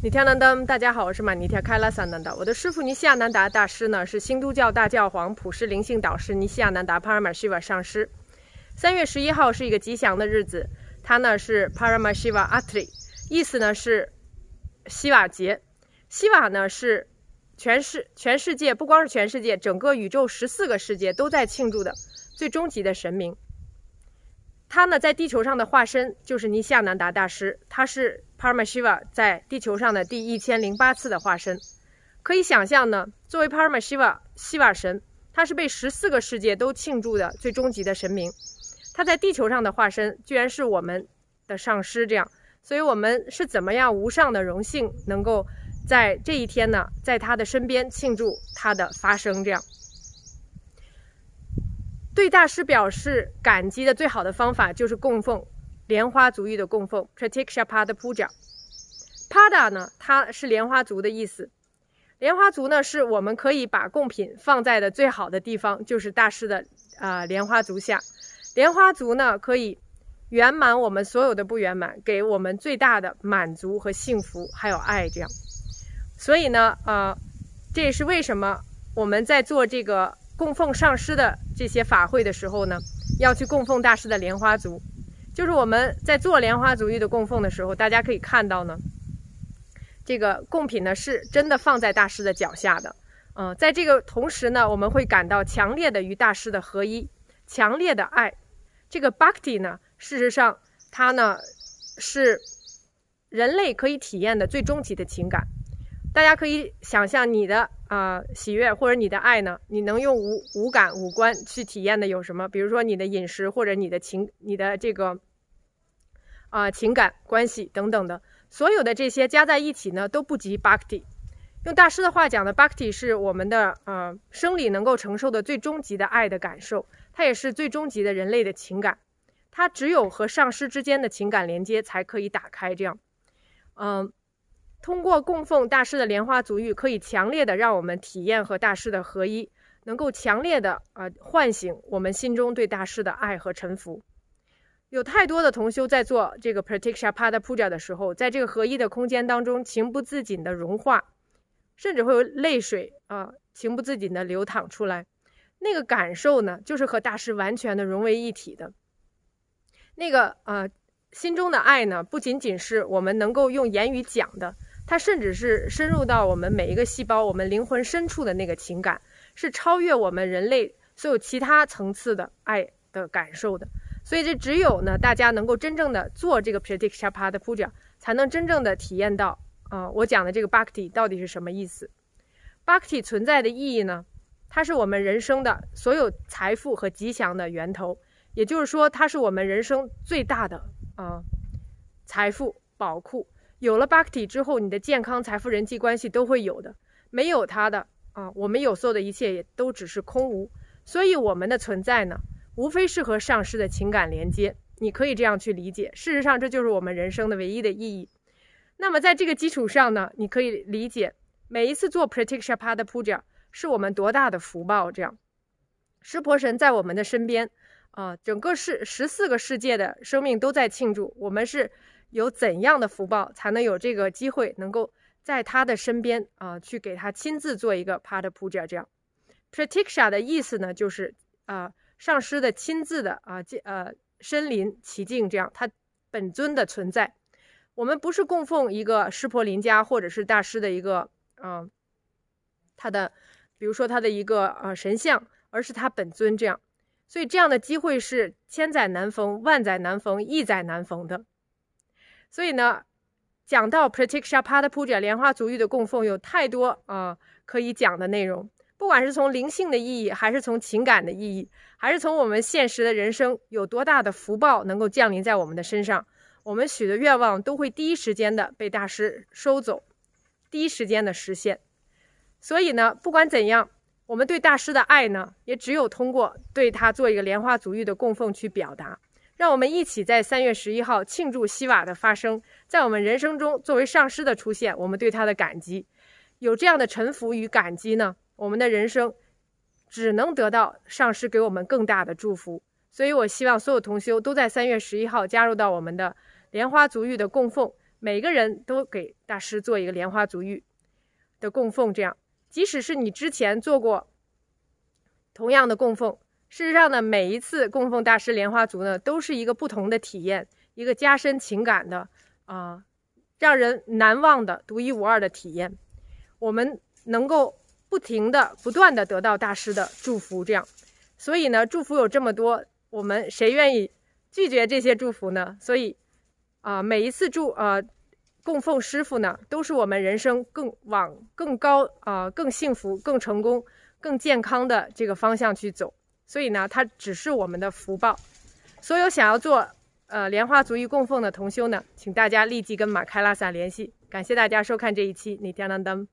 尼天南登，大家好，我是玛尼提开拉萨南达。我的师傅尼西亚南达大师呢，是新都教大教皇、普世灵性导师尼西亚南达帕尔马希瓦上师。三月十一号是一个吉祥的日子，它呢是帕尔马希瓦阿特里，意思呢是西瓦节。西瓦呢是，全世全世界不光是全世界，整个宇宙十四个世界都在庆祝的最终极的神明。他呢，在地球上的化身就是尼夏南达大师，他是 p a r a m s a 在地球上的第一千零八次的化身。可以想象呢，作为 p a r a m e s a 希瓦神，他是被十四个世界都庆祝的最终极的神明。他在地球上的化身居然是我们的上师，这样，所以我们是怎么样无上的荣幸，能够在这一天呢，在他的身边庆祝他的发生，这样。对大师表示感激的最好的方法就是供奉莲花足浴的供奉，Pratiksha Pada Puja。Pada 呢，它是莲花足的意思。莲花足呢，是我们可以把供品放在的最好的地方，就是大师的啊莲花足下。莲花足呢，可以圆满我们所有的不圆满，给我们最大的满足和幸福，还有爱。这样，所以呢，呃，这也是为什么我们在做这个供奉上师的。这些法会的时候呢，要去供奉大师的莲花足，就是我们在做莲花足浴的供奉的时候，大家可以看到呢，这个贡品呢是真的放在大师的脚下的，嗯，在这个同时呢，我们会感到强烈的与大师的合一，强烈的爱，这个 bhakti 呢，事实上它呢是人类可以体验的最终极的情感。大家可以想象你的啊喜悦或者你的爱呢？你能用五五感五官去体验的有什么？比如说你的饮食或者你的情你的这个啊情感关系等等的，所有的这些加在一起呢，都不及巴克蒂。用大师的话讲呢，巴克蒂是我们的呃生理能够承受的最终极的爱的感受，它也是最终极的人类的情感。它只有和上师之间的情感连接才可以打开。这样，嗯。通过供奉大师的莲花足浴，可以强烈的让我们体验和大师的合一，能够强烈的呃唤醒我们心中对大师的爱和臣服。有太多的同修在做这个 p r a t i s h a pata puja 的时候，在这个合一的空间当中，情不自禁的融化，甚至会有泪水啊，情不自禁的流淌出来。那个感受呢，就是和大师完全的融为一体的那个呃心中的爱呢，不仅仅是我们能够用言语讲的。它甚至是深入到我们每一个细胞、我们灵魂深处的那个情感，是超越我们人类所有其他层次的爱的感受的。所以，这只有呢，大家能够真正的做这个 pratikshapa 的 puja，才能真正的体验到啊，我讲的这个 bakti 到底是什么意思。bakti 存在的意义呢？它是我们人生的所有财富和吉祥的源头，也就是说，它是我们人生最大的啊财富宝库。有了 Bhakti 之后，你的健康、财富、人际关系都会有的。没有它的啊，我们有所有的一切也都只是空无。所以我们的存在呢，无非是和上师的情感连接。你可以这样去理解。事实上，这就是我们人生的唯一的意义。那么在这个基础上呢，你可以理解每一次做 p r a t i s h a p a 的 Puja 是我们多大的福报。这样，湿婆神在我们的身边啊，整个世十四个世界的生命都在庆祝我们是。有怎样的福报，才能有这个机会，能够在他的身边啊，去给他亲自做一个 Pad Puja 这样。pratiksha 的意思呢，就是啊，上师的亲自的啊，呃，身临其境这样，他本尊的存在。我们不是供奉一个湿婆林家或者是大师的一个啊，他的，比如说他的一个啊神像，而是他本尊这样。所以这样的机会是千载难逢、万载难逢、亿载难逢的。所以呢，讲到 pratiksha patpura 莲花足浴的供奉，有太多啊可以讲的内容。不管是从灵性的意义，还是从情感的意义，还是从我们现实的人生有多大的福报能够降临在我们的身上，我们许的愿望都会第一时间的被大师收走，第一时间的实现。所以呢，不管怎样，我们对大师的爱呢，也只有通过对他做一个莲花足浴的供奉去表达。让我们一起在三月十一号庆祝希瓦的发生，在我们人生中作为上师的出现，我们对他的感激。有这样的臣服与感激呢，我们的人生只能得到上师给我们更大的祝福。所以，我希望所有同修都在三月十一号加入到我们的莲花足浴的供奉，每个人都给大师做一个莲花足浴的供奉。这样，即使是你之前做过同样的供奉。事实上呢，每一次供奉大师莲花足呢，都是一个不同的体验，一个加深情感的啊，让人难忘的独一无二的体验。我们能够不停的、不断的得到大师的祝福，这样，所以呢，祝福有这么多，我们谁愿意拒绝这些祝福呢？所以，啊，每一次祝呃供奉师傅呢，都是我们人生更往更高啊、更幸福、更成功、更健康的这个方向去走。所以呢，它只是我们的福报。所有想要做呃莲花足浴供奉的同修呢，请大家立即跟马开拉萨联系。感谢大家收看这一期，你当当当。